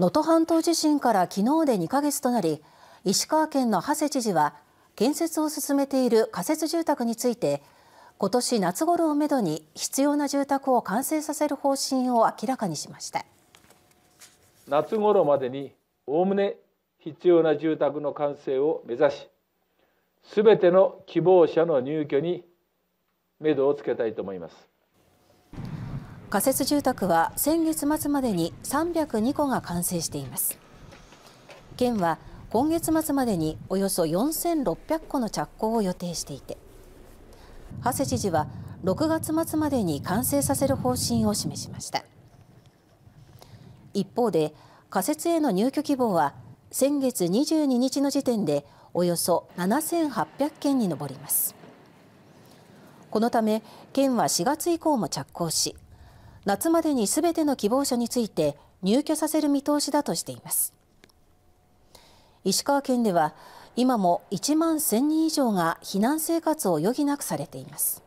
能登半島地震から昨日で2ヶ月となり石川県の長谷知事は建設を進めている仮設住宅について今年夏ごろをめどに必要な住宅を完成させる方針を明らかにしました夏ごろまでにおおむね必要な住宅の完成を目指しすべての希望者の入居にめどをつけたいと思います。仮設住宅は先月末までに302戸が完成しています県は今月末までにおよそ4600戸の着工を予定していて長谷知事は6月末までに完成させる方針を示しました一方で仮設への入居希望は先月22日の時点でおよそ7800件に上りますこのため県は4月以降も着工し夏までにすべての希望者について入居させる見通しだとしています石川県では今も1万1000人以上が避難生活を余儀なくされています